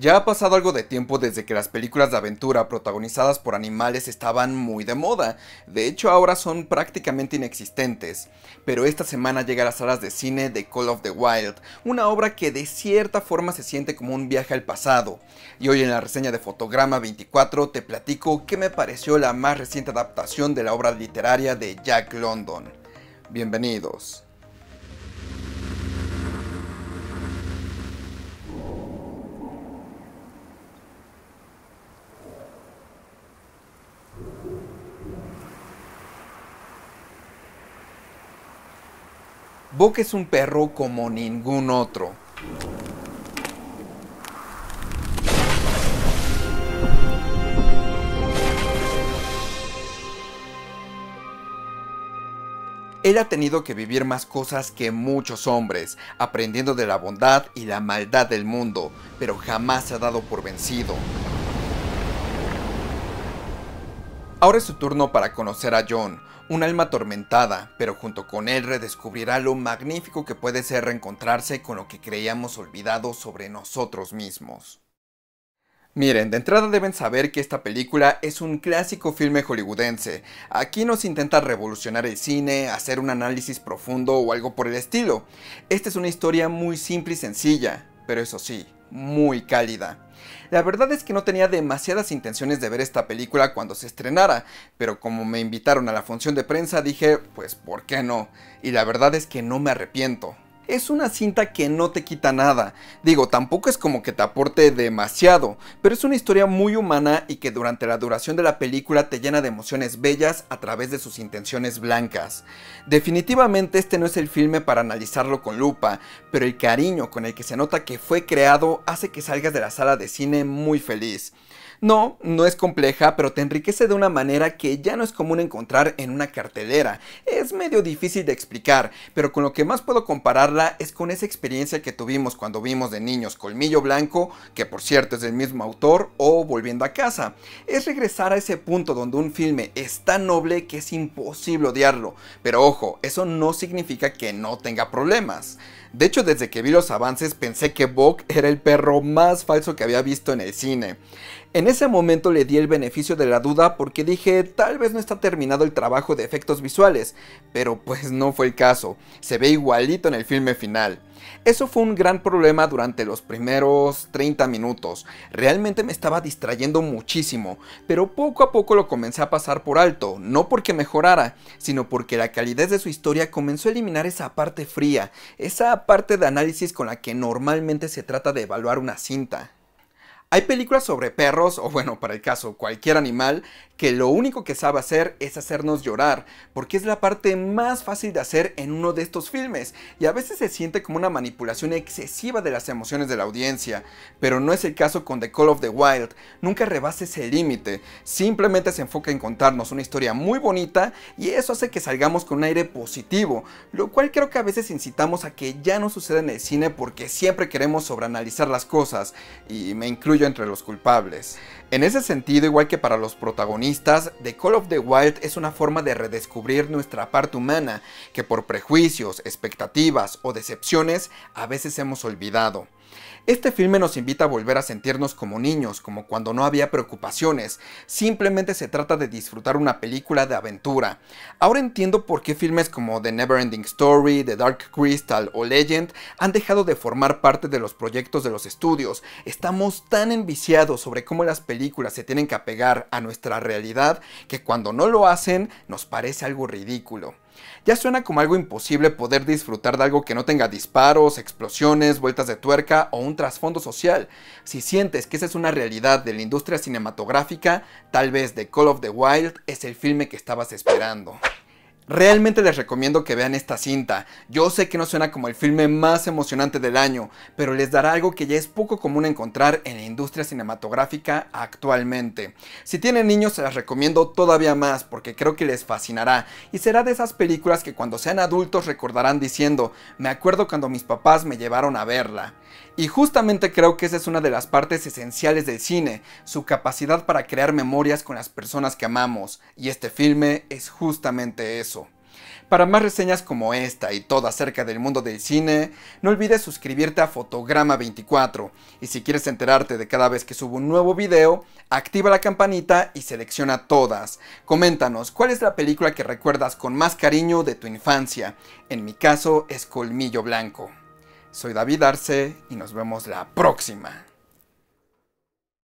Ya ha pasado algo de tiempo desde que las películas de aventura protagonizadas por animales estaban muy de moda, de hecho ahora son prácticamente inexistentes, pero esta semana llega a las salas de cine de Call of the Wild, una obra que de cierta forma se siente como un viaje al pasado, y hoy en la reseña de Fotograma 24 te platico qué me pareció la más reciente adaptación de la obra literaria de Jack London. Bienvenidos. Bok es un perro como ningún otro. Él ha tenido que vivir más cosas que muchos hombres, aprendiendo de la bondad y la maldad del mundo, pero jamás se ha dado por vencido. Ahora es su turno para conocer a John, un alma atormentada, pero junto con él redescubrirá lo magnífico que puede ser reencontrarse con lo que creíamos olvidado sobre nosotros mismos. Miren, de entrada deben saber que esta película es un clásico filme hollywoodense. Aquí no se intenta revolucionar el cine, hacer un análisis profundo o algo por el estilo. Esta es una historia muy simple y sencilla, pero eso sí, muy cálida. La verdad es que no tenía demasiadas intenciones de ver esta película cuando se estrenara, pero como me invitaron a la función de prensa dije, pues ¿por qué no? Y la verdad es que no me arrepiento es una cinta que no te quita nada. Digo, tampoco es como que te aporte demasiado, pero es una historia muy humana y que durante la duración de la película te llena de emociones bellas a través de sus intenciones blancas. Definitivamente este no es el filme para analizarlo con lupa, pero el cariño con el que se nota que fue creado hace que salgas de la sala de cine muy feliz. No, no es compleja, pero te enriquece de una manera que ya no es común encontrar en una cartelera es medio difícil de explicar, pero con lo que más puedo compararla es con esa experiencia que tuvimos cuando vimos de niños Colmillo Blanco, que por cierto es del mismo autor, o Volviendo a casa. Es regresar a ese punto donde un filme es tan noble que es imposible odiarlo, pero ojo, eso no significa que no tenga problemas. De hecho, desde que vi los avances pensé que Bok era el perro más falso que había visto en el cine. En ese momento le di el beneficio de la duda porque dije, tal vez no está terminado el trabajo de efectos visuales, pero pues no fue el caso, se ve igualito en el filme final. Eso fue un gran problema durante los primeros 30 minutos, realmente me estaba distrayendo muchísimo, pero poco a poco lo comencé a pasar por alto, no porque mejorara, sino porque la calidez de su historia comenzó a eliminar esa parte fría, esa parte de análisis con la que normalmente se trata de evaluar una cinta. Hay películas sobre perros, o bueno, para el caso, cualquier animal, que lo único que sabe hacer es hacernos llorar, porque es la parte más fácil de hacer en uno de estos filmes, y a veces se siente como una manipulación excesiva de las emociones de la audiencia, pero no es el caso con The Call of the Wild, nunca rebasa ese límite, simplemente se enfoca en contarnos una historia muy bonita y eso hace que salgamos con un aire positivo, lo cual creo que a veces incitamos a que ya no suceda en el cine porque siempre queremos sobreanalizar las cosas, y me incluyo entre los culpables. En ese sentido, igual que para los protagonistas, The Call of the Wild es una forma de redescubrir nuestra parte humana, que por prejuicios, expectativas o decepciones a veces hemos olvidado. Este filme nos invita a volver a sentirnos como niños, como cuando no había preocupaciones, simplemente se trata de disfrutar una película de aventura. Ahora entiendo por qué filmes como The Neverending Story, The Dark Crystal o Legend han dejado de formar parte de los proyectos de los estudios. Estamos tan enviciados sobre cómo las películas se tienen que apegar a nuestra realidad que cuando no lo hacen nos parece algo ridículo. Ya suena como algo imposible poder disfrutar de algo que no tenga disparos, explosiones, vueltas de tuerca o un trasfondo social. Si sientes que esa es una realidad de la industria cinematográfica, tal vez The Call of the Wild es el filme que estabas esperando. Realmente les recomiendo que vean esta cinta. Yo sé que no suena como el filme más emocionante del año, pero les dará algo que ya es poco común encontrar en la industria cinematográfica actualmente. Si tienen niños se las recomiendo todavía más porque creo que les fascinará y será de esas películas que cuando sean adultos recordarán diciendo, me acuerdo cuando mis papás me llevaron a verla. Y justamente creo que esa es una de las partes esenciales del cine, su capacidad para crear memorias con las personas que amamos, y este filme es justamente eso. Para más reseñas como esta y todas acerca del mundo del cine, no olvides suscribirte a Fotograma24 y si quieres enterarte de cada vez que subo un nuevo video, activa la campanita y selecciona todas. Coméntanos cuál es la película que recuerdas con más cariño de tu infancia. En mi caso es Colmillo Blanco. Soy David Arce y nos vemos la próxima.